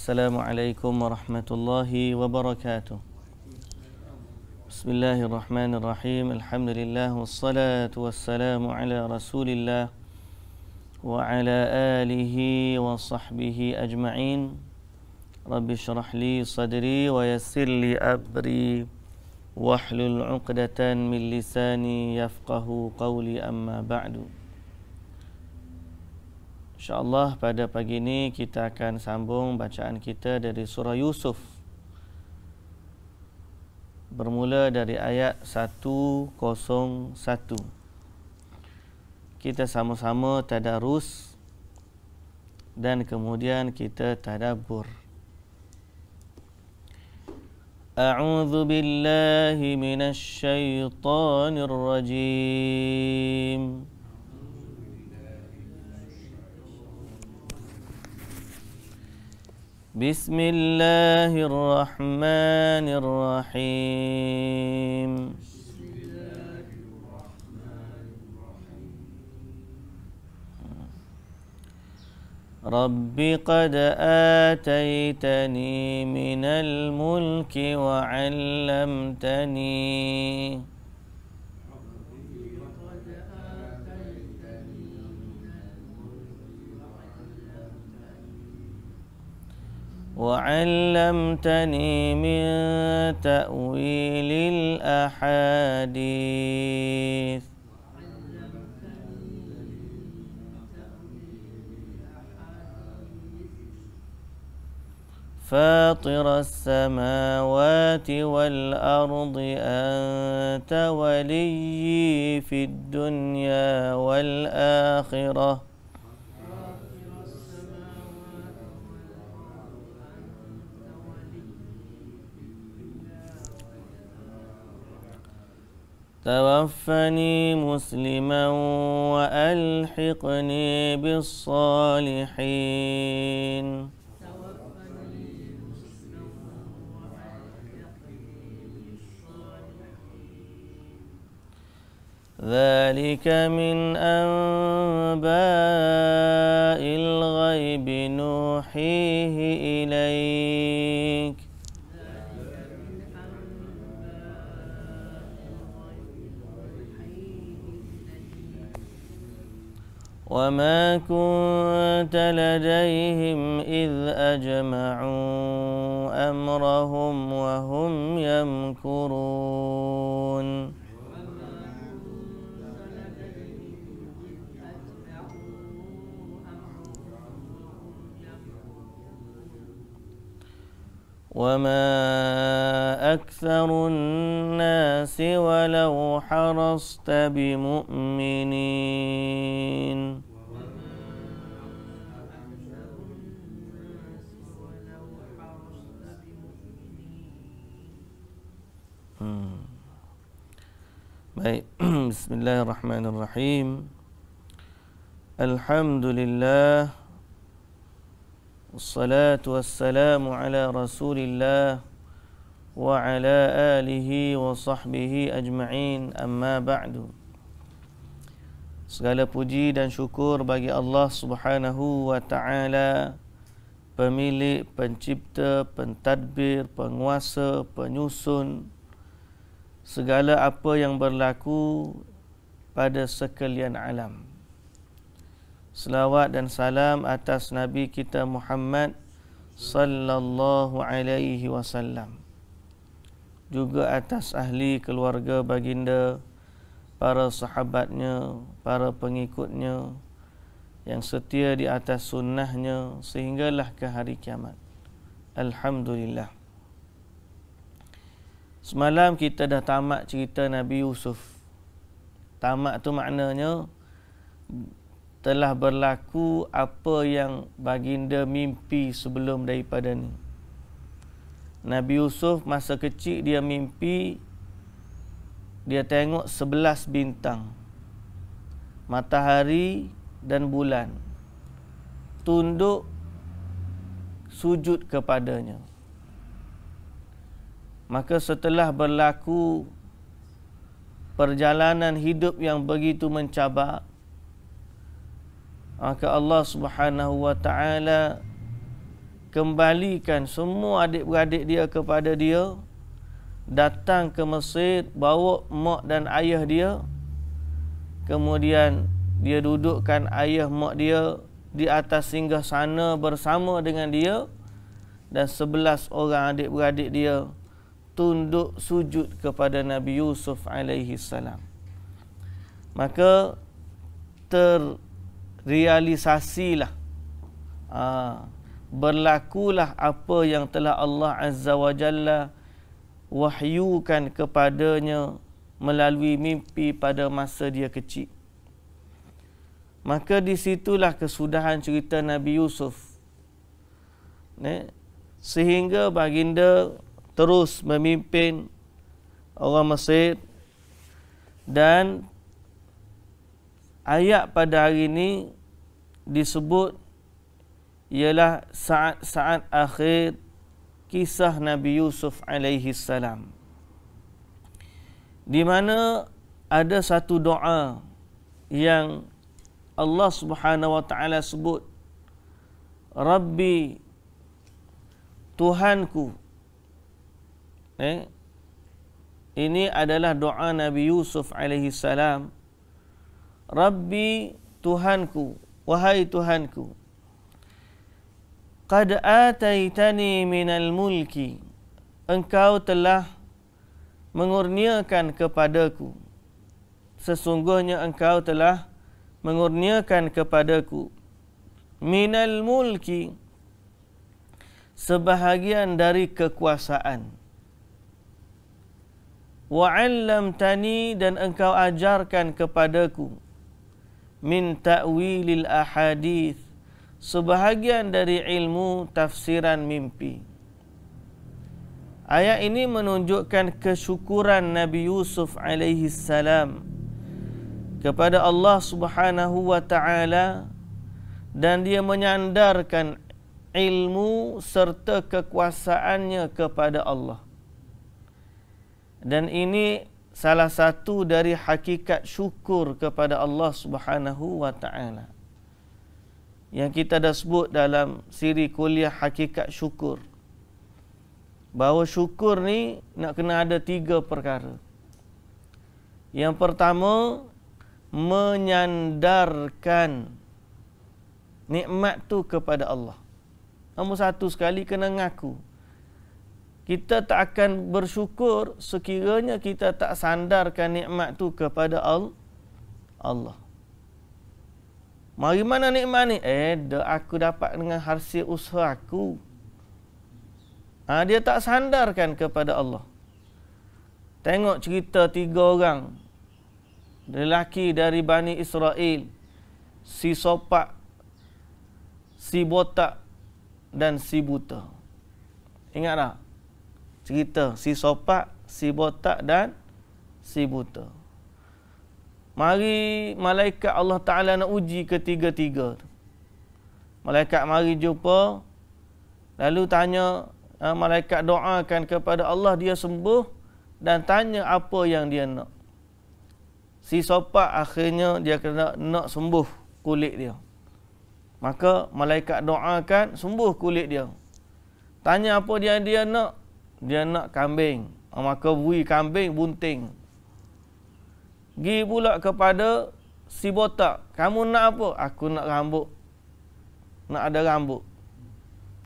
السلام عليكم ورحمة الله وبركاته بسم الله الرحمن الرحيم الحمد لله والصلاة والسلام على رسول الله وعلى آله وصحبه أجمعين رب اشرح لي صدري ويسر لي أمري واحلل عقدة من لساني يفقه قولي أما بعد InsyaAllah pada pagi ini kita akan sambung bacaan kita dari surah Yusuf Bermula dari ayat 101 Kita sama-sama tadarus Dan kemudian kita tadabur أعوذ بالله من الشيطان الرجيم بسم الله الرحمن الرحيم رب قد آتيتني من الملك وعلمتني وعلمتني من تأويل الأحاديث فاطر السماوات والأرض أنت ولي في الدنيا والآخرة توفني مسلما وألحقني بالصالحين ذلك من أنباء الغيب نوحيه إليك وما كنت لديهم إذ أجمعوا أمرهم وهم يمكرون وما أكثر الناس ولو حرصت بمؤمنين بسم الله الرحمن الرحيم الحمد لله والصلاة والسلام على رسول الله وعلى آله وصحبه أجمعين أما بعد Segala puji dan syukur bagi Allah Subhanahu wa taala pemilik pencipta pentadbir penguasa penyusun segala apa yang berlaku pada sekalian alam Selawat dan salam atas Nabi kita Muhammad sallallahu alaihi wasallam. Juga atas ahli keluarga baginda, para sahabatnya, para pengikutnya yang setia di atas sunnahnya sehinggalah ke hari kiamat. Alhamdulillah. Semalam kita dah tamat cerita Nabi Yusuf. Tamat tu maknanya telah berlaku apa yang baginda mimpi sebelum daripada ni. Nabi Yusuf masa kecil dia mimpi dia tengok sebelas bintang. Matahari dan bulan tunduk sujud kepadanya. Maka setelah berlaku perjalanan hidup yang begitu mencabar maka Allah Subhanahu wa taala kembalikan semua adik-beradik dia kepada dia datang ke Mesir bawa mak dan ayah dia kemudian dia dudukkan ayah mak dia di atas singgah sana bersama dengan dia dan sebelas orang adik-beradik dia tunduk sujud kepada Nabi Yusuf alaihi salam maka ter realisasilah aa, ah, berlakulah apa yang telah Allah Azza wa Jalla wahyukan kepadanya melalui mimpi pada masa dia kecil maka disitulah kesudahan cerita Nabi Yusuf eh? sehingga baginda terus memimpin orang Mesir dan ayat pada hari ini disebut ialah saat-saat akhir kisah Nabi Yusuf alaihi salam. Di mana ada satu doa yang Allah Subhanahu wa taala sebut Rabbi Tuhanku. Eh? Ini adalah doa Nabi Yusuf alaihi salam. Rabbi Tuhanku, wahai Tuhanku. Qad ataitani minal mulki. Engkau telah mengurniakan kepadaku. Sesungguhnya engkau telah mengurniakan kepadaku minal mulki sebahagian dari kekuasaan wa tani dan engkau ajarkan kepadaku min ta'wilil ahadith sebahagian dari ilmu tafsiran mimpi ayat ini menunjukkan kesyukuran Nabi Yusuf alaihi salam kepada Allah subhanahu wa ta'ala dan dia menyandarkan ilmu serta kekuasaannya kepada Allah dan ini salah satu dari hakikat syukur kepada Allah Subhanahu wa taala. Yang kita dah sebut dalam siri kuliah hakikat syukur. Bahawa syukur ni nak kena ada tiga perkara. Yang pertama menyandarkan nikmat tu kepada Allah. Nombor satu sekali kena ngaku kita tak akan bersyukur sekiranya kita tak sandarkan nikmat tu kepada Allah. Mari mana nikmat ni? Eh, dah aku dapat dengan hasil usaha aku. Ha, dia tak sandarkan kepada Allah. Tengok cerita tiga orang. Lelaki dari Bani Israel. Si Sopak. Si Botak. Dan si Buta. Ingat tak? cerita si sopak, si botak dan si buta. Mari malaikat Allah Taala nak uji ketiga-tiga. Malaikat mari jumpa lalu tanya ah, malaikat doakan kepada Allah dia sembuh dan tanya apa yang dia nak. Si sopak akhirnya dia kena nak sembuh kulit dia. Maka malaikat doakan sembuh kulit dia. Tanya apa dia dia nak dia nak kambing. Maka bui kambing bunting. Gi pula kepada si botak. Kamu nak apa? Aku nak rambut. Nak ada rambut.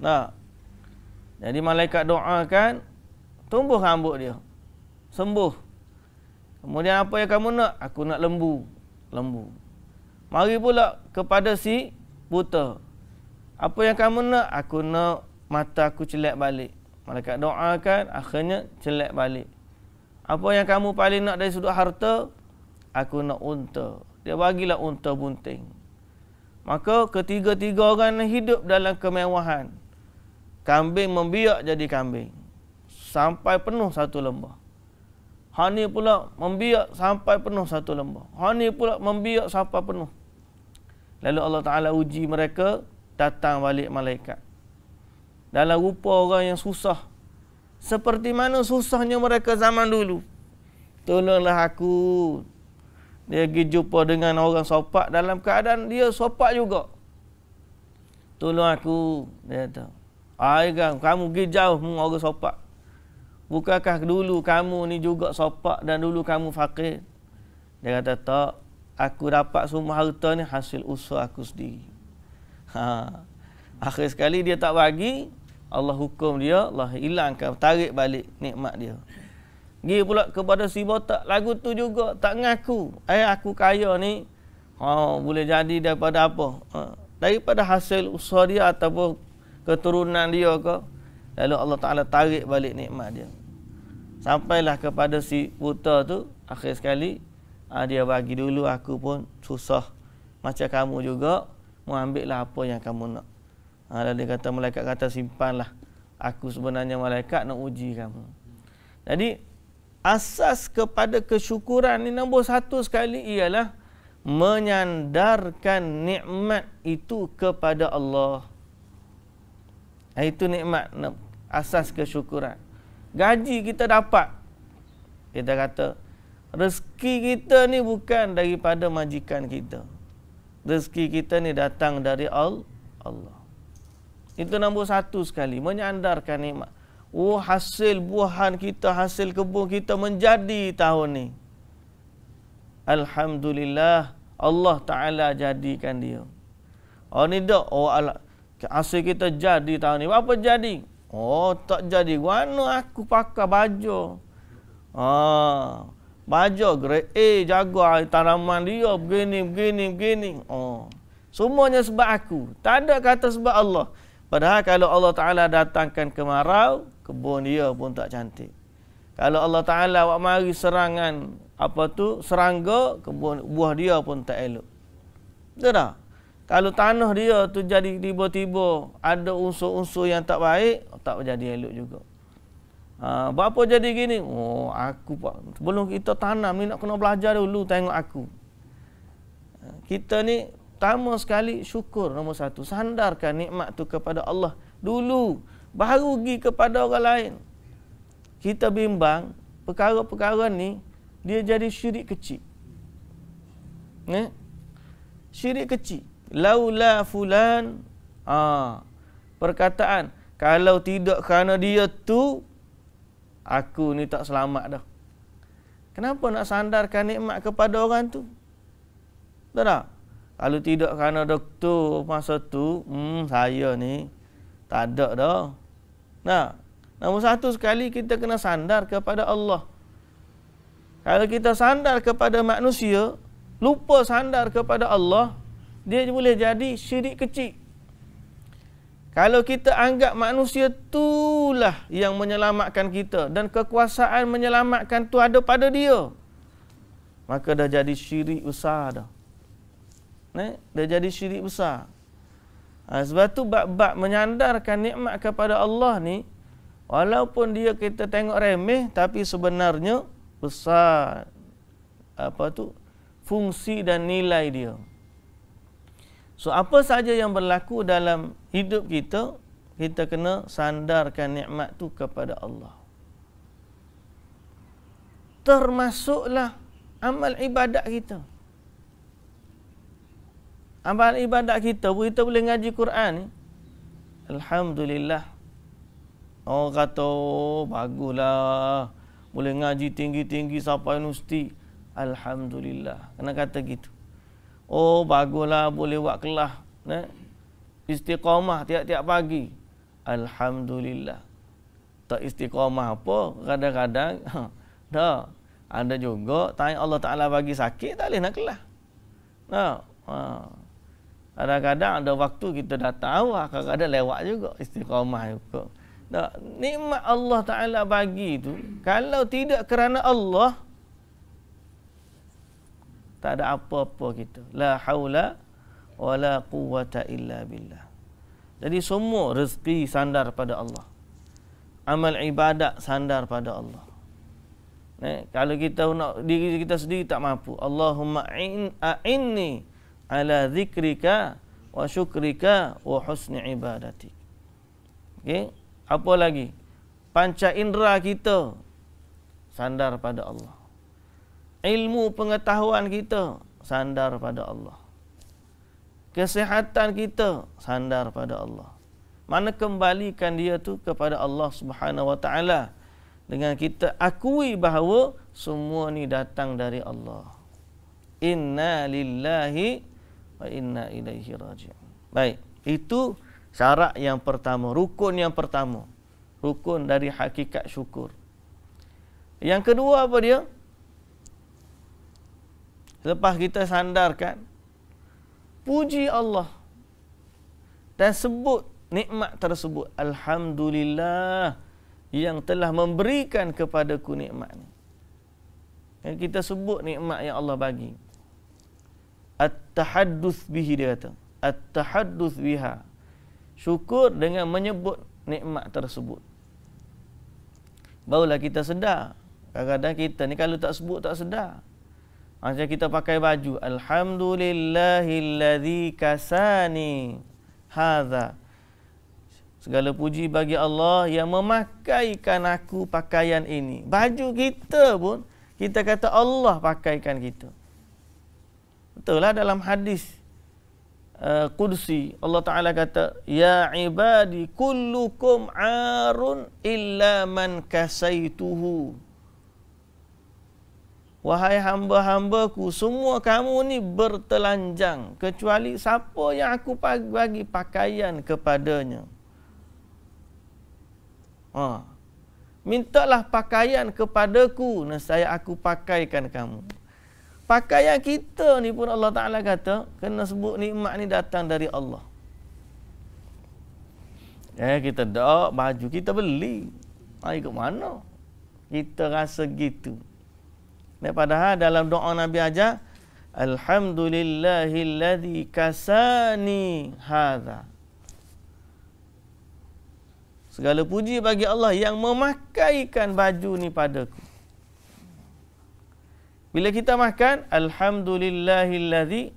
Nah. Jadi malaikat doakan tumbuh rambut dia. Sembuh. Kemudian apa yang kamu nak? Aku nak lembu. Lembu. Mari pula kepada si buta. Apa yang kamu nak? Aku nak mata aku celak balik. Malaikat doakan, akhirnya celak balik. Apa yang kamu paling nak dari sudut harta? Aku nak unta. Dia bagilah unta bunting. Maka ketiga-tiga orang hidup dalam kemewahan. Kambing membiak jadi kambing. Sampai penuh satu lembah. Hani pula membiak sampai penuh satu lembah. Hani pula membiak sampai penuh. Lalu Allah Ta'ala uji mereka datang balik malaikat dalam rupa orang yang susah. Seperti mana susahnya mereka zaman dulu. Tolonglah aku. Dia pergi jumpa dengan orang sopak dalam keadaan dia sopak juga. Tolong aku. Dia kata. Aikah, kamu pergi jauh hmm, orang sopak. Bukankah dulu kamu ni juga sopak dan dulu kamu fakir? Dia kata tak. Aku dapat semua harta ni hasil usaha aku sendiri. Ha. Akhir sekali dia tak bagi. Allah hukum dia Allah hilangkan tarik balik nikmat dia pergi pula kepada si botak lagu tu juga tak ngaku eh aku kaya ni oh, boleh jadi daripada apa ha, daripada hasil usaha dia ataupun keturunan dia ke lalu Allah Ta'ala tarik balik nikmat dia sampailah kepada si buta tu akhir sekali ha, dia bagi dulu aku pun susah macam kamu juga mau lah apa yang kamu nak Ha, ah, lalu dia kata malaikat kata simpanlah. Aku sebenarnya malaikat nak uji kamu. Jadi asas kepada kesyukuran ni nombor satu sekali ialah menyandarkan nikmat itu kepada Allah. Ah, itu nikmat asas kesyukuran. Gaji kita dapat. Kita kata rezeki kita ni bukan daripada majikan kita. Rezeki kita ni datang dari Allah. Itu nombor satu sekali. Menyandarkan nikmat. Oh hasil buahan kita, hasil kebun kita menjadi tahun ni. Alhamdulillah Allah Ta'ala jadikan dia. Oh ni dah. Oh ala. hasil kita jadi tahun ni. Apa jadi? Oh tak jadi. Mana aku pakai baju? Ah, baju grade A jaga tanaman dia begini, begini, begini. Oh. Semuanya sebab aku. Tak ada kata sebab Allah. Padahal kalau Allah Ta'ala datangkan kemarau, kebun dia pun tak cantik. Kalau Allah Ta'ala buat mari serangan apa tu serangga, kebun buah dia pun tak elok. Betul tak? Kalau tanah dia tu jadi tiba-tiba ada unsur-unsur yang tak baik, tak jadi elok juga. Ha, buat apa jadi gini? Oh, aku pak. Sebelum kita tanam ni nak kena belajar dulu tengok aku. Ha, kita ni Pertama sekali syukur nombor satu. Sandarkan nikmat tu kepada Allah dulu. Baru pergi kepada orang lain. Kita bimbang perkara-perkara ni dia jadi syirik kecil. Ni. Ya? Syirik kecil. Laula fulan ha. perkataan kalau tidak kerana dia tu aku ni tak selamat dah. Kenapa nak sandarkan nikmat kepada orang tu? Tak tak? Kalau tidak kerana doktor masa tu, hmm, saya ni tak ada dah. Nah, namun satu sekali kita kena sandar kepada Allah. Kalau kita sandar kepada manusia, lupa sandar kepada Allah, dia boleh jadi syirik kecil. Kalau kita anggap manusia itulah yang menyelamatkan kita dan kekuasaan menyelamatkan itu ada pada dia. Maka dah jadi syirik usaha dah. Ne? Eh? Dia jadi syirik besar. Ha, sebab tu bak-bak menyandarkan nikmat kepada Allah ni walaupun dia kita tengok remeh tapi sebenarnya besar apa tu fungsi dan nilai dia. So apa saja yang berlaku dalam hidup kita, kita kena sandarkan nikmat tu kepada Allah. Termasuklah amal ibadat kita. Amal ibadat kita pun kita boleh ngaji Quran ni. Alhamdulillah. Oh kata, oh, baguslah. Boleh ngaji tinggi-tinggi sampai nusti. Alhamdulillah. Kena kata gitu. Oh, baguslah boleh buat kelah. Istiqamah tiap-tiap pagi. Alhamdulillah. Tak istiqamah apa, kadang-kadang. Dah. Ada juga, tanya Allah Ta'ala bagi sakit, tak boleh nak kelah. Dah. Ha. Kadang-kadang ada waktu kita dah tahu, ah, kadang-kadang lewat juga istiqamah juga. Tak, nikmat Allah Ta'ala bagi tu, kalau tidak kerana Allah, tak ada apa-apa kita. La hawla wa la quwata illa billah. Jadi semua rezeki sandar pada Allah. Amal ibadat sandar pada Allah. Eh, kalau kita nak diri kita sendiri tak mampu. Allahumma a'inni ala zikrika wa syukrika wa husni ibadati. Okey, apa lagi? Panca indera kita sandar pada Allah. Ilmu pengetahuan kita sandar pada Allah. Kesehatan kita sandar pada Allah. Mana kembalikan dia tu kepada Allah Subhanahu wa taala dengan kita akui bahawa semua ni datang dari Allah. Inna lillahi wa inna ilaihi raji'un. Baik, itu syarat yang pertama, rukun yang pertama. Rukun dari hakikat syukur. Yang kedua apa dia? Lepas kita sandarkan puji Allah dan sebut nikmat tersebut alhamdulillah yang telah memberikan kepadaku nikmat ni. Yang kita sebut nikmat yang Allah bagi at-tahadduts bihi dia kata at-tahadduts biha syukur dengan menyebut nikmat tersebut barulah kita sedar kadang-kadang kita ni kalau tak sebut tak sedar macam kita pakai baju alhamdulillahillazi kasani hadza segala puji bagi Allah yang memakaikan aku pakaian ini baju kita pun kita kata Allah pakaikan kita Betul lah dalam hadis uh, Kudusi Allah Ta'ala kata Ya ibadi kullukum arun illa man kasaituhu Wahai hamba-hambaku semua kamu ni bertelanjang Kecuali siapa yang aku bagi pakaian kepadanya ha. Mintalah pakaian kepadaku Nasaya aku pakaikan kamu Pakaian kita ni pun Allah Ta'ala kata Kena sebut nikmat ni datang dari Allah Eh kita dak baju kita beli Ay, ke mana Kita rasa gitu Dan padahal dalam doa Nabi aja, Alhamdulillahilladzi kasani hadha Segala puji bagi Allah yang memakaikan baju ni padaku bila kita makan, alhamdulillahilladzi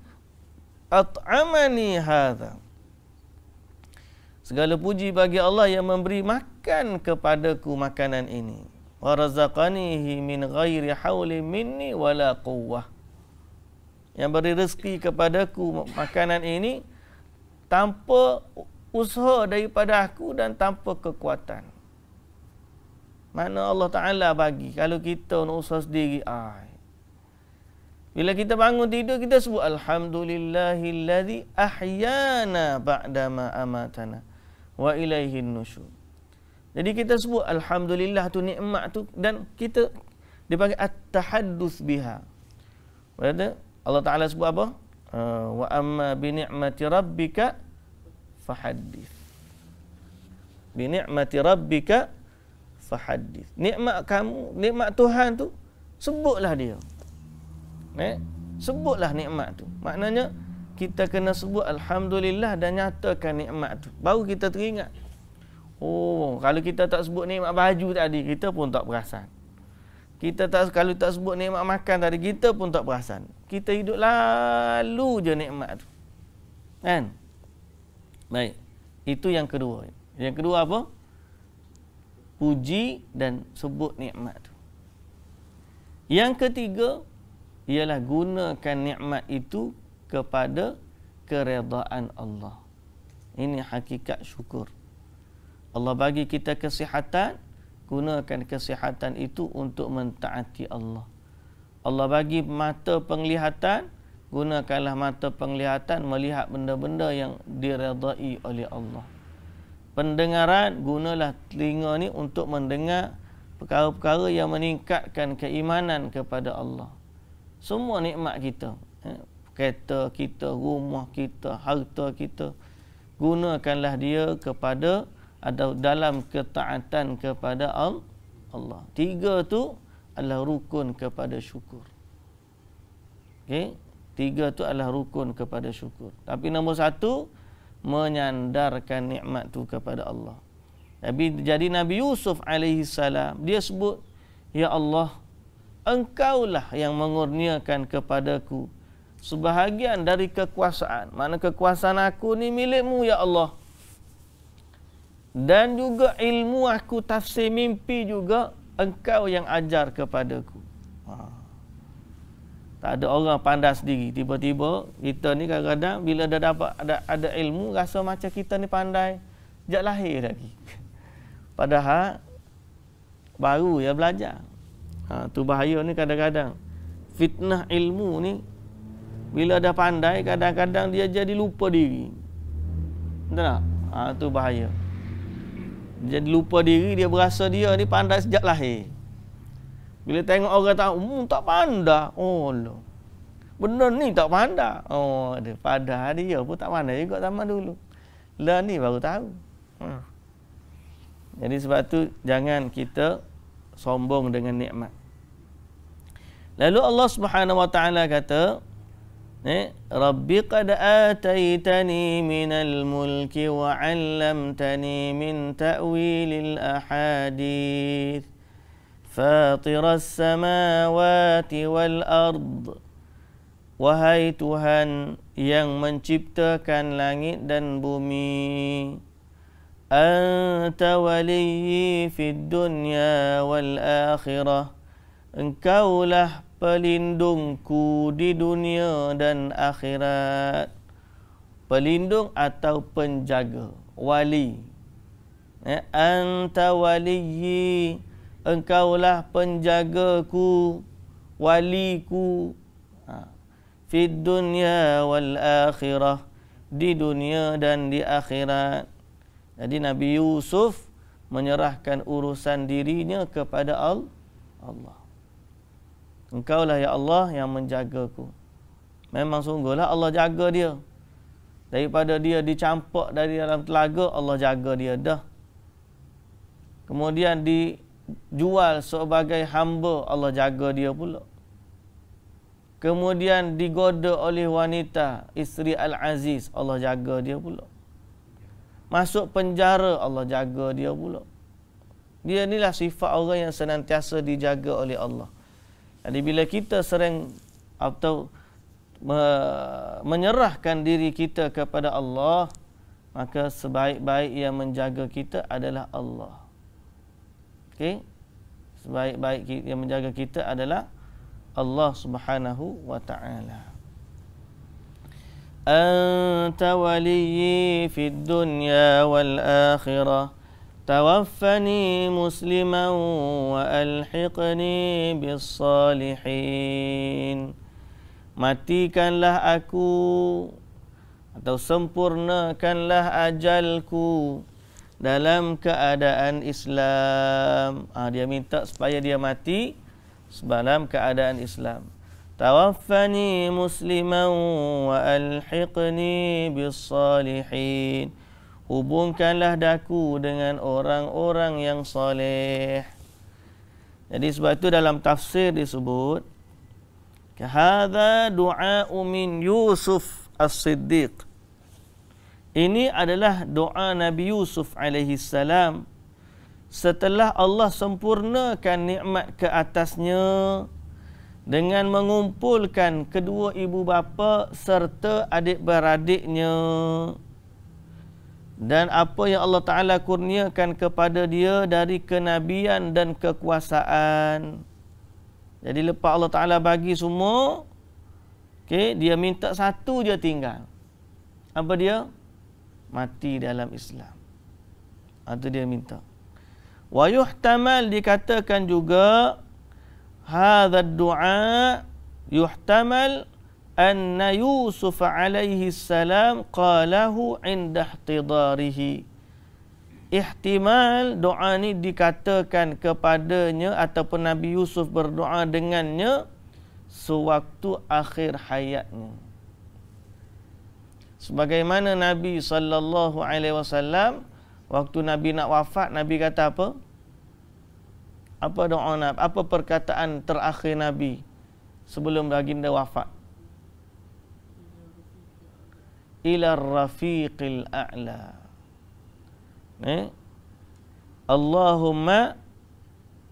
at'amani hadha. Segala puji bagi Allah yang memberi makan kepadaku makanan ini. Warazaqanihi min ghairi hawli minni wala quwwah. Yang beri rezeki kepadaku makanan ini tanpa usaha daripada aku dan tanpa kekuatan. Mana Allah Ta'ala bagi. Kalau kita nak usaha sendiri, ah, bila kita bangun tidur kita sebut Alhamdulillahilladzi ahyana ba'dama amatana wa ilaihi nusyur. Jadi kita sebut alhamdulillah tu nikmat tu dan kita dipanggil at-tahaddus biha. Berarti Allah Taala sebut apa? Uh, wa amma bi ni'mati rabbika fahaddith. Bi ni'mati rabbika fahaddith. Nikmat kamu, nikmat Tuhan tu sebutlah dia eh, sebutlah nikmat tu. Maknanya kita kena sebut alhamdulillah dan nyatakan nikmat tu. Baru kita teringat. Oh, kalau kita tak sebut nikmat baju tadi, kita pun tak perasan. Kita tak kalau tak sebut nikmat makan tadi, kita pun tak perasan. Kita hidup lalu je nikmat tu. Kan? Baik. Itu yang kedua. Yang kedua apa? Puji dan sebut nikmat tu. Yang ketiga, ialah gunakan nikmat itu kepada keredaan Allah. Ini hakikat syukur. Allah bagi kita kesihatan, gunakan kesihatan itu untuk mentaati Allah. Allah bagi mata penglihatan, gunakanlah mata penglihatan melihat benda-benda yang diredai oleh Allah. Pendengaran, gunalah telinga ni untuk mendengar perkara-perkara yang meningkatkan keimanan kepada Allah semua nikmat kita eh, kereta kita rumah kita harta kita gunakanlah dia kepada ada dalam ketaatan kepada Allah tiga tu adalah rukun kepada syukur Okay, tiga tu adalah rukun kepada syukur tapi nombor satu menyandarkan nikmat tu kepada Allah jadi jadi Nabi Yusuf alaihi salam dia sebut ya Allah engkaulah yang mengurniakan kepadaku sebahagian dari kekuasaan. Mana kekuasaan aku ni milikmu ya Allah. Dan juga ilmu aku tafsir mimpi juga engkau yang ajar kepadaku. Ha. Tak ada orang pandai sendiri. Tiba-tiba kita ni kadang-kadang bila dah dapat ada, ada ilmu rasa macam kita ni pandai. Sejak lahir lagi. Padahal baru ya belajar. Ha, tu bahaya ni kadang-kadang. Fitnah ilmu ni, bila dah pandai, kadang-kadang dia jadi lupa diri. Betul tak? Ha, tu bahaya. Jadi lupa diri, dia berasa dia ni pandai sejak lahir. Bila tengok orang tahu, hmm, tak pandai. Oh Allah. Benar ni tak pandai. Oh, ada. Padahal dia pun tak pandai juga sama dulu. Lah ni baru tahu. Hmm. Jadi sebab tu jangan kita sombong dengan nikmat. Lalu Allah Subhanahu wa taala kata, eh, "Rabbi qad ataitani al mulki wa 'allamtani min ta'wil al ahadith. Fatiras samawati wal ard." Wahai Tuhan yang menciptakan langit dan bumi, أنت fi في wal akhirah. Engkau lah pelindungku di dunia dan akhirat Pelindung atau penjaga Wali eh, Anta waliyi Engkau lah penjagaku Waliku ha. Fi dunia wal akhirah Di dunia dan di akhirat jadi Nabi Yusuf menyerahkan urusan dirinya kepada Allah. Engkau lah ya Allah yang menjagaku. Memang sungguhlah Allah jaga dia. Daripada dia dicampak dari dalam telaga, Allah jaga dia dah. Kemudian dijual sebagai hamba, Allah jaga dia pula. Kemudian digoda oleh wanita, isteri Al-Aziz, Allah jaga dia pula. Masuk penjara Allah jaga dia pula Dia inilah sifat orang yang senantiasa dijaga oleh Allah Jadi bila kita sering atau me, Menyerahkan diri kita kepada Allah Maka sebaik-baik yang menjaga kita adalah Allah Okay, Sebaik-baik yang menjaga kita adalah Allah Subhanahu wa taala أنت ولي في الدنيا والآخرة توفني مسلما وألحقني بالصالحين matikanlah aku atau sempurnakanlah ajalku dalam keadaan Islam. Ah, dia minta supaya dia mati dalam keadaan Islam. توفني مسلما وألحقني بالصالحين Hubungkanlah daku dengan orang-orang yang soleh. Jadi sebab itu dalam tafsir disebut Kehada doa umin Yusuf as-Siddiq. Ini adalah doa Nabi Yusuf alaihi salam setelah Allah sempurnakan nikmat ke atasnya dengan mengumpulkan kedua ibu bapa serta adik beradiknya dan apa yang Allah Ta'ala kurniakan kepada dia dari kenabian dan kekuasaan. Jadi lepas Allah Ta'ala bagi semua, okay, dia minta satu je tinggal. Apa dia? Mati dalam Islam. Itu dia minta. Wayuhtamal dikatakan juga, Hada doa, يحتمل an Yusuf alaihi salam, قاله عند احتضاره Ihtimal doa ni dikatakan kepadanya ataupun Nabi Yusuf berdoa dengannya sewaktu akhir hayatnya. Sebagaimana Nabi sallallahu alaihi wasallam waktu Nabi nak wafat Nabi kata apa? apa doa Nabi, apa perkataan terakhir Nabi sebelum baginda wafat. Ila rafiqil a'la. Eh? Allahumma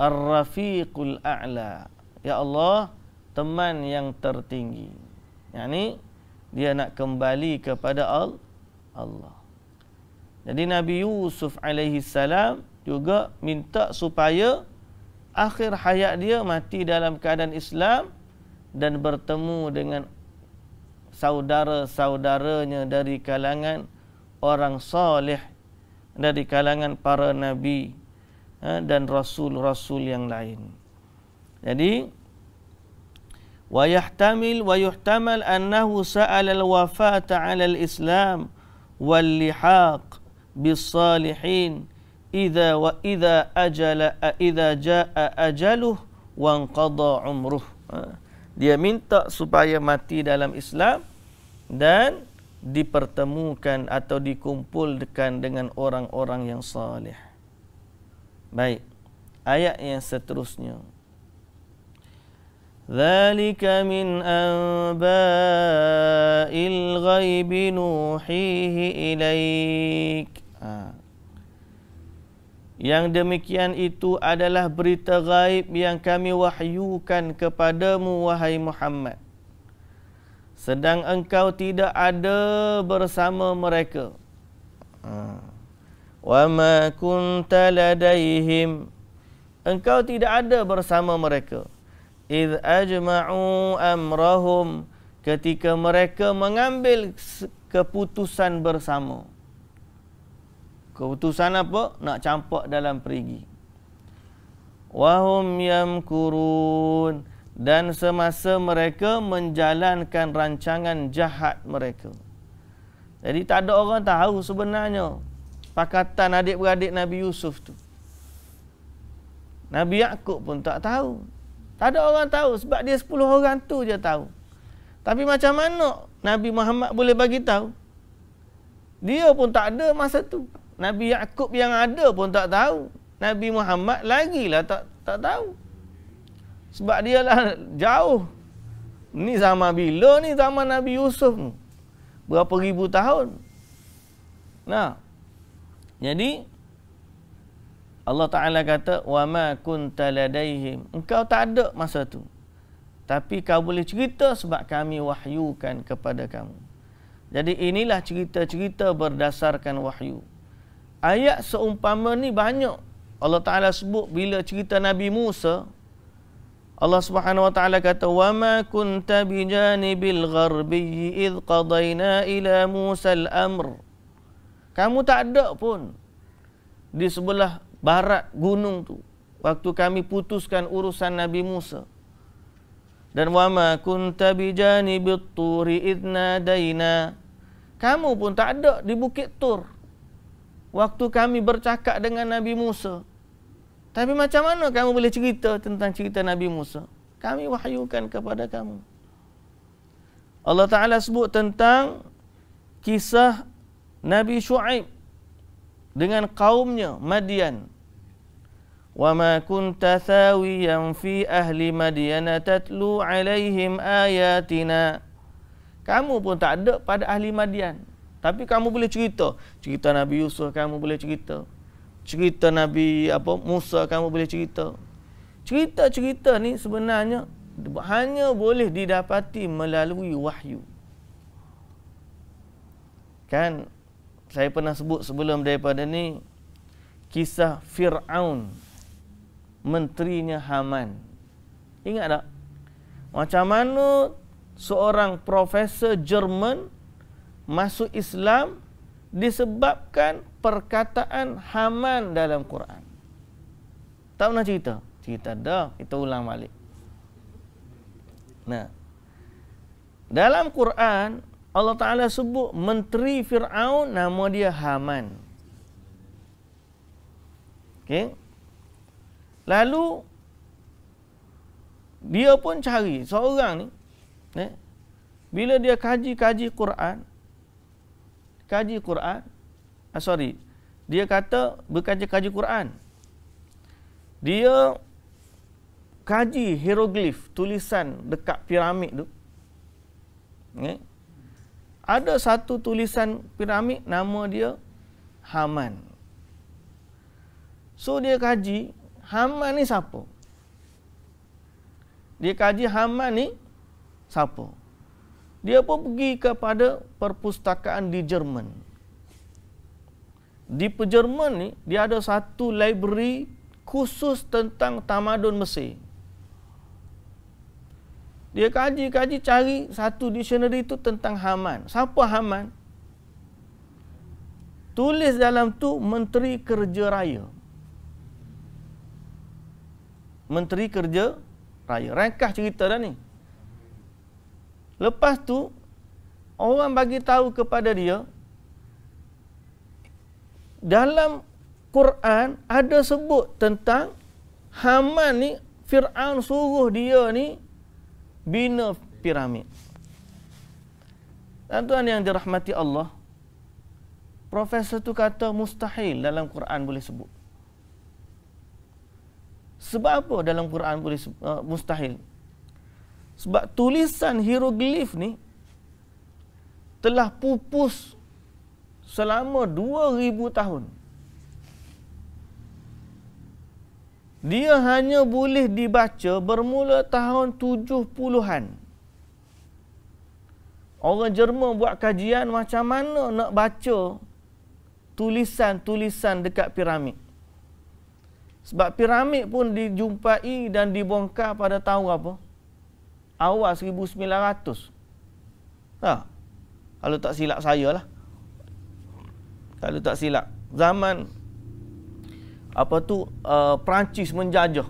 ar-rafiqul a'la. Ya Allah, teman yang tertinggi. Yang ni dia nak kembali kepada al Allah. Jadi Nabi Yusuf alaihi salam juga minta supaya akhir hayat dia mati dalam keadaan Islam dan bertemu dengan saudara-saudaranya dari kalangan orang soleh dari kalangan para nabi ha, dan rasul-rasul yang lain. Jadi wa yahtamil wa yuhtamal annahu sa'ala al-wafata 'ala al-islam wal lihaq bis salihin إذا a أجل jaa ajaluh, أجله وانقضى عمره dia minta supaya mati dalam Islam dan dipertemukan atau dikumpulkan dengan orang-orang yang saleh. Baik. Ayat yang seterusnya. Zalika min anba'il ghaibi nuhihi ilaik yang demikian itu adalah berita gaib yang kami wahyukan kepadamu wahai Muhammad. Sedang engkau tidak ada bersama mereka. Hmm. Wa ma kunta ladaihim. Engkau tidak ada bersama mereka. Id ajma'u amrahum ketika mereka mengambil keputusan bersama. Keputusan apa? Nak campak dalam perigi. Wahum yamkurun dan semasa mereka menjalankan rancangan jahat mereka. Jadi tak ada orang tahu sebenarnya pakatan adik-beradik Nabi Yusuf tu. Nabi Yakub pun tak tahu. Tak ada orang tahu sebab dia 10 orang tu je tahu. Tapi macam mana Nabi Muhammad boleh bagi tahu? Dia pun tak ada masa tu. Nabi Yakub yang ada pun tak tahu. Nabi Muhammad lagi lah tak tak tahu. Sebab dia lah jauh. Ni zaman bila ni zaman Nabi Yusuf ni? Berapa ribu tahun? Nah. Jadi Allah Taala kata wa ma kunta ladaihim. Engkau tak ada masa tu. Tapi kau boleh cerita sebab kami wahyukan kepada kamu. Jadi inilah cerita-cerita berdasarkan wahyu ayat seumpama ni banyak Allah Taala sebut bila cerita Nabi Musa Allah Subhanahu Wa Taala kata wa ma kunta bijanibil gharbi id qadayna ila Musa al-amr kamu tak ada pun di sebelah barat gunung tu waktu kami putuskan urusan Nabi Musa dan wa ma kunta bijanibit turi idna dayna kamu pun tak ada di bukit tur waktu kami bercakap dengan Nabi Musa. Tapi macam mana kamu boleh cerita tentang cerita Nabi Musa? Kami wahyukan kepada kamu. Allah Ta'ala sebut tentang kisah Nabi Shu'aib dengan kaumnya Madian. وَمَا كُنْتَ ثَاوِيًا فِي أَهْلِ مَدْيَنَ تَتْلُوا عَلَيْهِمْ آيَاتِنَا Kamu pun tak ada pada ahli Madian. Tapi kamu boleh cerita. Cerita Nabi Yusuf kamu boleh cerita. Cerita Nabi apa Musa kamu boleh cerita. Cerita-cerita ni sebenarnya hanya boleh didapati melalui wahyu. Kan saya pernah sebut sebelum daripada ni kisah Fir'aun menterinya Haman. Ingat tak? Macam mana seorang profesor Jerman masuk Islam disebabkan perkataan Haman dalam Quran. Tak nak cerita. Cerita dah, kita ulang balik. Nah. Dalam Quran, Allah Taala sebut menteri Firaun nama dia Haman. Okey. Lalu dia pun cari seorang ni, eh, bila dia kaji-kaji Quran, kaji Quran. Ah, sorry. Dia kata bekerja kaji Quran. Dia kaji hieroglif tulisan dekat piramid tu. Okay. Ada satu tulisan piramid nama dia Haman. So dia kaji Haman ni siapa? Dia kaji Haman ni siapa? Dia pun pergi kepada perpustakaan di Jerman. Di Jerman ni, dia ada satu library khusus tentang tamadun Mesir. Dia kaji-kaji cari satu dictionary itu tentang Haman. Siapa Haman? Tulis dalam tu Menteri Kerja Raya. Menteri Kerja Raya. Rekah cerita dah ni. Lepas tu orang bagi tahu kepada dia dalam Quran ada sebut tentang Haman ni Firaun suruh dia ni bina piramid. Dan tuan yang dirahmati Allah Profesor tu kata mustahil dalam Quran boleh sebut. Sebab apa dalam Quran boleh uh, mustahil? Sebab tulisan hieroglif ni telah pupus selama 2000 tahun. Dia hanya boleh dibaca bermula tahun 70-an. Orang Jerman buat kajian macam mana nak baca tulisan-tulisan dekat piramid. Sebab piramid pun dijumpai dan dibongkar pada tahun apa? 1900 awal 1900. Tak. Kalau tak silap saya lah. Kalau tak silap. Zaman apa tu uh, Perancis menjajah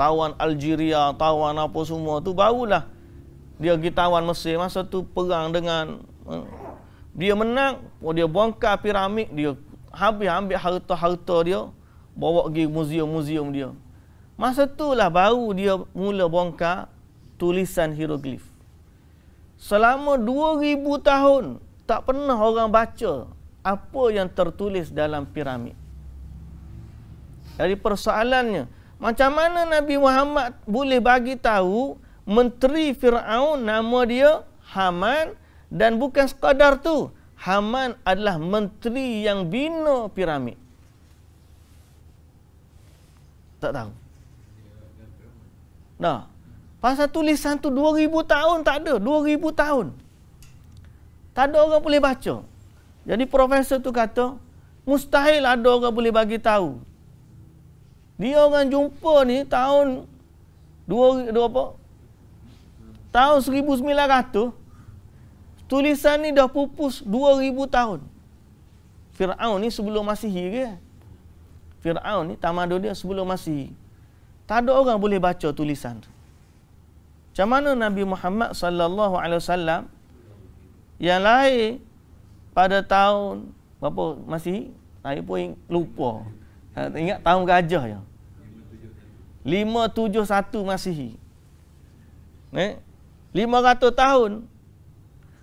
tawan Algeria, tawan apa semua tu barulah dia pergi tawan Mesir masa tu perang dengan uh, dia menang, oh dia bongkar piramid, dia habis ambil harta-harta dia, bawa pergi muzium-muzium dia. Masa itulah baru dia mula bongkar tulisan hieroglif. Selama 2000 tahun tak pernah orang baca apa yang tertulis dalam piramid. Dari persoalannya, macam mana Nabi Muhammad boleh bagi tahu menteri Firaun nama dia Haman dan bukan sekadar tu, Haman adalah menteri yang bina piramid. Tak tahu. Nah, Pasal tulisan tu 2000 tahun tak ada, 2000 tahun. Tak ada orang boleh baca. Jadi profesor tu kata, mustahil ada orang boleh bagi tahu. Dia orang jumpa ni tahun 2 apa? Tahun 1900 tulisan ni dah pupus 2000 tahun. Firaun ni sebelum Masihi ke? Firaun ni tamadun dia sebelum Masihi. Tak ada orang boleh baca tulisan tu. Macam mana Nabi Muhammad sallallahu alaihi wasallam yang lahir pada tahun berapa masih saya pun lupa. Ha, ingat tahun gajah ya. 571 Masihi. Eh? 500 tahun.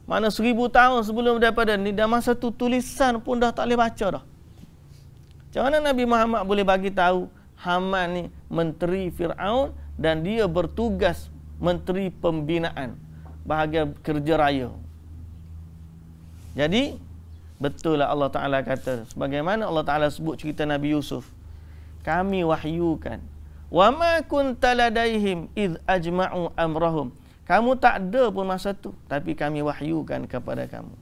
Mana 1000 tahun sebelum daripada ni dah masa tu tulisan pun dah tak boleh baca dah. Macam mana Nabi Muhammad boleh bagi tahu Haman ni menteri Firaun dan dia bertugas Menteri Pembinaan Bahagian Kerja Raya Jadi betul lah Allah Ta'ala kata Sebagaimana Allah Ta'ala sebut cerita Nabi Yusuf Kami wahyukan Wa ma kunta ladaihim Idh ajma'u amrahum Kamu tak ada pun masa tu Tapi kami wahyukan kepada kamu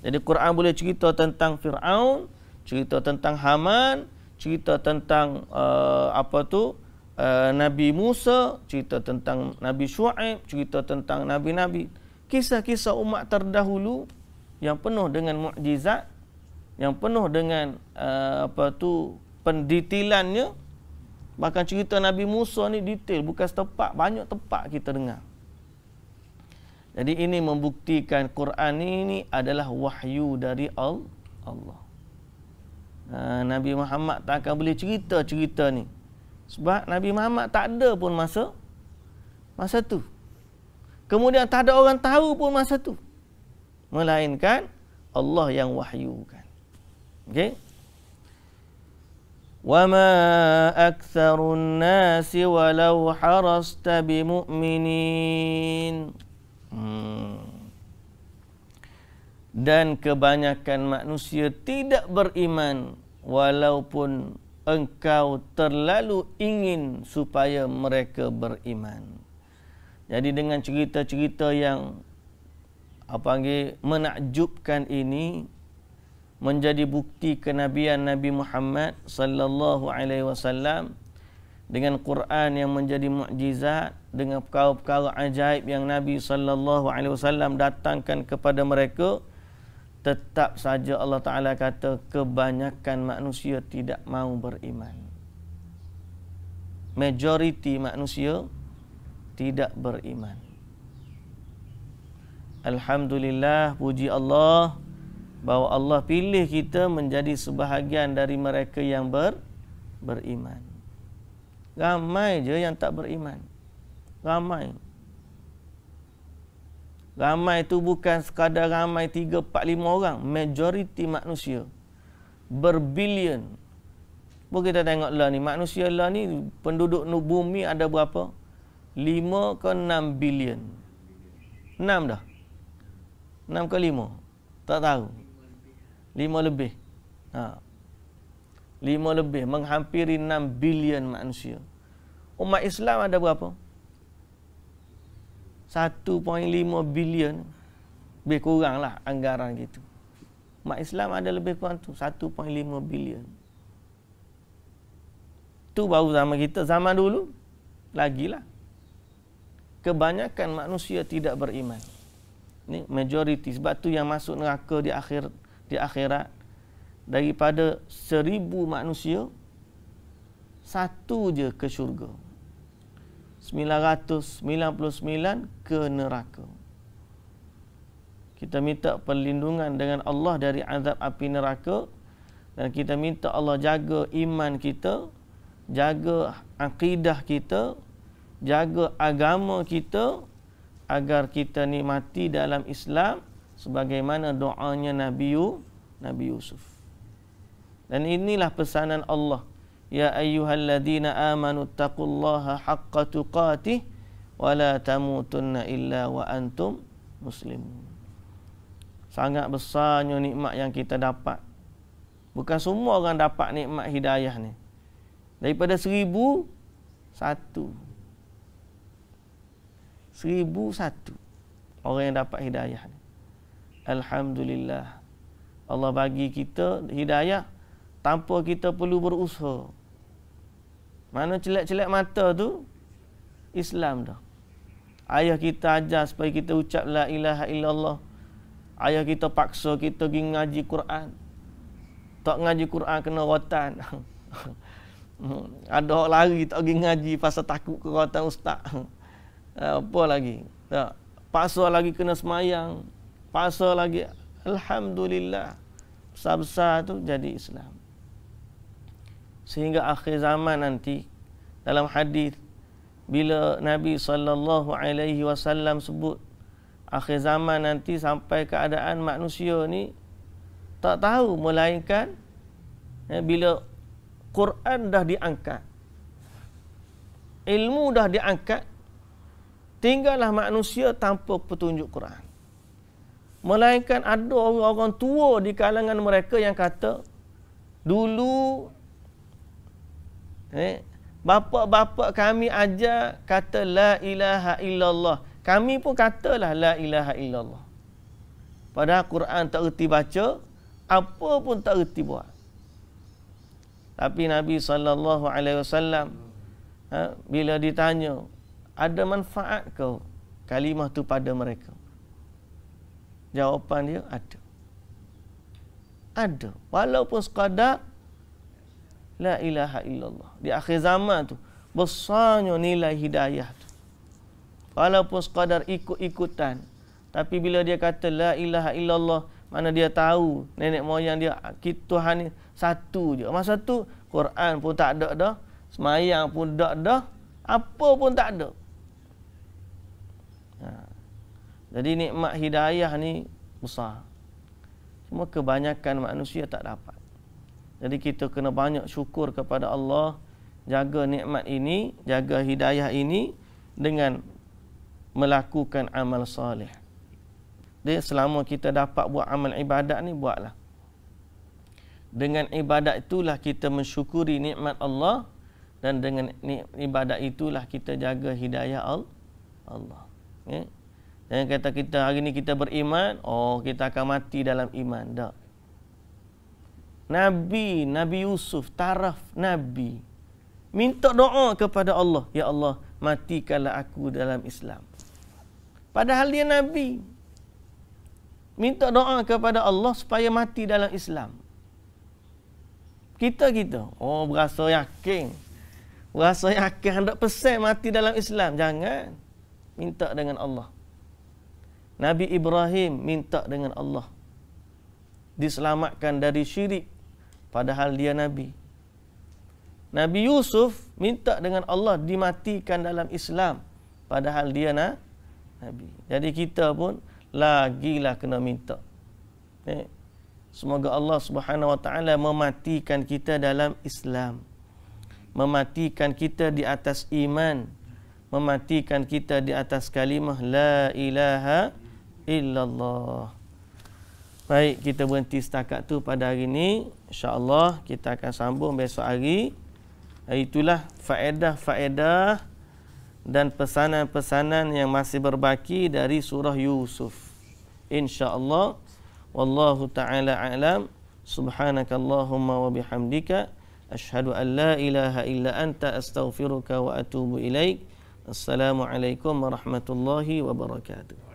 Jadi Quran boleh cerita tentang Fir'aun Cerita tentang Haman Cerita tentang uh, Apa tu Eh, Nabi Musa, cerita tentang Nabi Shu'aib, cerita tentang Nabi-Nabi. Kisah-kisah umat terdahulu yang penuh dengan mukjizat, yang penuh dengan uh, apa tu pendetilannya. Bahkan cerita Nabi Musa ni detail, bukan setepak, banyak tepak kita dengar. Jadi ini membuktikan Quran ini, adalah wahyu dari Allah. Eh, Nabi Muhammad tak akan boleh cerita-cerita ni. Sebab Nabi Muhammad tak ada pun masa masa tu. Kemudian tak ada orang tahu pun masa tu. Melainkan Allah yang wahyukan. Okay, Wa ma aktsarun nasi walau harasta bimu'minin. Hmm. Dan kebanyakan manusia tidak beriman walaupun engkau terlalu ingin supaya mereka beriman. Jadi dengan cerita-cerita yang apa panggil menakjubkan ini menjadi bukti kenabian Nabi Muhammad sallallahu alaihi wasallam dengan Quran yang menjadi mukjizat dengan perkara-perkara ajaib yang Nabi sallallahu alaihi wasallam datangkan kepada mereka Tetap saja Allah Ta'ala kata Kebanyakan manusia tidak mau beriman Majoriti manusia tidak beriman Alhamdulillah puji Allah Bahawa Allah pilih kita menjadi sebahagian dari mereka yang ber, beriman Ramai je yang tak beriman Ramai Ramai itu bukan sekadar ramai 3, 4, 5 orang. Majoriti manusia. Berbilion. Boleh kita tengok lah ni? Manusia lah ni penduduk bumi ada berapa? 5 ke 6 bilion. 6 dah. 6 ke 5? Tak tahu. 5 lebih. Ha. 5 lebih. Menghampiri 6 bilion manusia. Umat Islam ada berapa? 1.2 1.5 bilion lebih kurang lah anggaran gitu. Mak Islam ada lebih kurang tu 1.5 bilion. Tu baru zaman kita zaman dulu lagilah. Kebanyakan manusia tidak beriman. Ni majoriti sebab tu yang masuk neraka di akhir di akhirat daripada seribu manusia satu je ke syurga. 999 ke neraka. Kita minta perlindungan dengan Allah dari azab api neraka dan kita minta Allah jaga iman kita, jaga akidah kita, jaga agama kita agar kita ni mati dalam Islam sebagaimana doanya Nabi Yusuf. Dan inilah pesanan Allah يا أيها الذين آمنوا اتقوا الله حق تقاته ولا تموتن إلا وأنتم مسلمون Sangat besarnya nikmat yang kita dapat. Bukan semua orang dapat nikmat hidayah ni. Daripada seribu, satu. Seribu, satu. Orang yang dapat hidayah ni. Alhamdulillah. Allah bagi kita hidayah tanpa kita perlu berusaha. Mana celak-celak mata tu Islam dah. Ayah kita ajar supaya kita ucap la ilaha illallah. Ayah kita paksa kita pergi ngaji Quran. Tak ngaji Quran kena rotan. Ada orang lari tak pergi ngaji pasal takut ke rotan ustaz. Apa lagi? Tak. Paksa lagi kena semayang. Paksa lagi. Alhamdulillah. Besar-besar tu jadi Islam sehingga akhir zaman nanti dalam hadis bila Nabi sallallahu alaihi wasallam sebut akhir zaman nanti sampai keadaan manusia ni tak tahu melainkan ya, bila Quran dah diangkat ilmu dah diangkat tinggallah manusia tanpa petunjuk Quran melainkan ada orang-orang tua di kalangan mereka yang kata dulu Eh? Bapa-bapa kami ajar kata la ilaha illallah. Kami pun katalah la ilaha illallah. Padahal Quran tak erti baca, apa pun tak erti buat. Tapi Nabi saw. alaihi ha, bila ditanya, ada manfaat ke kalimah tu pada mereka? Jawapan dia ada. Ada. Walaupun sekadar La ilaha illallah. Di akhir zaman tu. Besarnya nilai hidayah tu. Walaupun sekadar ikut-ikutan. Tapi bila dia kata la ilaha illallah. Mana dia tahu nenek moyang dia. Tuhan ni satu je. Masa tu Quran pun tak ada dah. Semayang pun tak ada. Apa pun tak ada. Ha. Jadi nikmat hidayah ni besar. Cuma kebanyakan manusia tak dapat. Jadi kita kena banyak syukur kepada Allah jaga nikmat ini, jaga hidayah ini dengan melakukan amal soleh. Jadi selama kita dapat buat amal ibadat ni buatlah. Dengan ibadat itulah kita mensyukuri nikmat Allah dan dengan ibadat itulah kita jaga hidayah Allah. Ya. Jangan kata kita hari ni kita beriman, oh kita akan mati dalam iman. Tak. Nabi, Nabi Yusuf, taraf Nabi. Minta doa kepada Allah. Ya Allah, matikanlah aku dalam Islam. Padahal dia Nabi. Minta doa kepada Allah supaya mati dalam Islam. Kita-kita, oh berasa yakin. Berasa yakin 100% mati dalam Islam. Jangan. Minta dengan Allah. Nabi Ibrahim minta dengan Allah. Diselamatkan dari syirik padahal dia nabi. Nabi Yusuf minta dengan Allah dimatikan dalam Islam padahal dia na nabi. Jadi kita pun lagilah kena minta. Eh? Semoga Allah Subhanahu wa taala mematikan kita dalam Islam. Mematikan kita di atas iman. Mematikan kita di atas kalimah la ilaha illallah. Baik, kita berhenti setakat tu pada hari ini. InsyaAllah kita akan sambung besok hari. Eh, itulah faedah-faedah dan pesanan-pesanan yang masih berbaki dari surah Yusuf. InsyaAllah. Wallahu ta'ala a'lam. Subhanakallahumma wa bihamdika. Ashadu an la ilaha illa anta astaghfiruka wa atubu ilaik. Assalamualaikum warahmatullahi wabarakatuh.